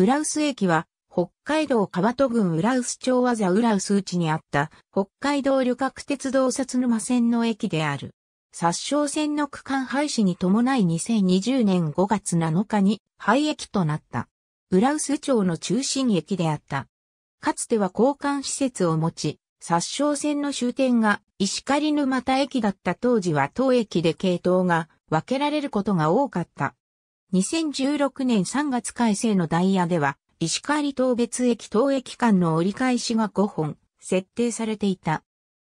浦臼駅は、北海道川戸郡浦臼町和座浦臼内にあった北海道旅客鉄道札沼線の駅である。殺傷線の区間廃止に伴い2020年5月7日に廃駅となった。浦臼町の中心駅であった。かつては交換施設を持ち、殺傷線の終点が石狩沼田駅だった当時は当駅で系統が分けられることが多かった。2016年3月改正のダイヤでは、石狩東別駅東駅間の折り返しが5本、設定されていた。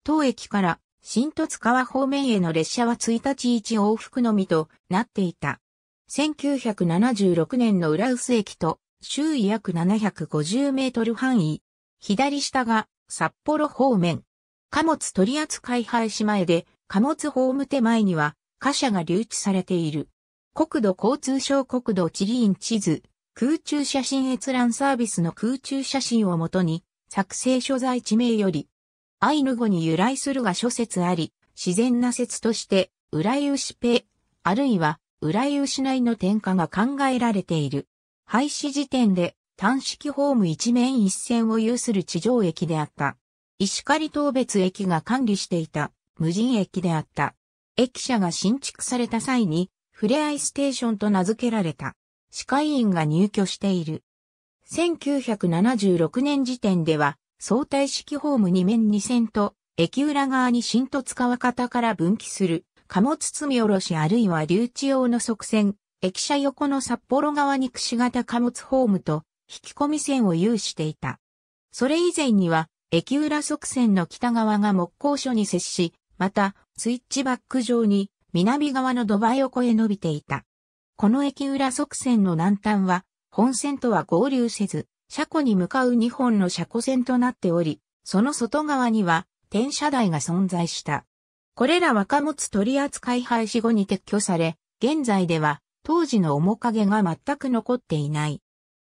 東駅から新十津川方面への列車は1日1往復のみとなっていた。1976年の浦臼駅と周囲約750メートル範囲。左下が札幌方面。貨物取扱廃止前で貨物ホーム手前には貨車が留置されている。国土交通省国土地理院地図、空中写真閲覧サービスの空中写真をもとに、作成所在地名より、アイヌ語に由来するが諸説あり、自然な説として、裏井し、ペ、あるいは、浦井牛内の点火が考えられている。廃止時点で、単式ホーム一面一線を有する地上駅であった。石狩東別駅が管理していた無人駅であった。駅舎が新築された際にふれあいステーションと名付けられた。歯科医院が入居している。1976年時点では、相対式ホーム2面2線と、駅裏側に新戸塚若田から分岐する、貨物積み下ろしあるいは留置用の側線、駅舎横の札幌側に串型貨物ホームと、引き込み線を有していた。それ以前には、駅裏側線の北側が木工所に接し、また、スイッチバック上に、南側のドバイを越え伸びていた。この駅裏側線の南端は、本線とは合流せず、車庫に向かう2本の車庫線となっており、その外側には、転車台が存在した。これら若物取扱廃止後に撤去され、現在では当時の面影が全く残っていない。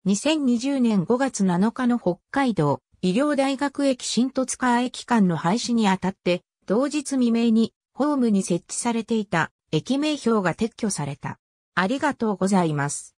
2020年5月7日の北海道医療大学駅新十津川駅間の廃止にあたって、同日未明にホームに設置されていた駅名標が撤去された。ありがとうございます。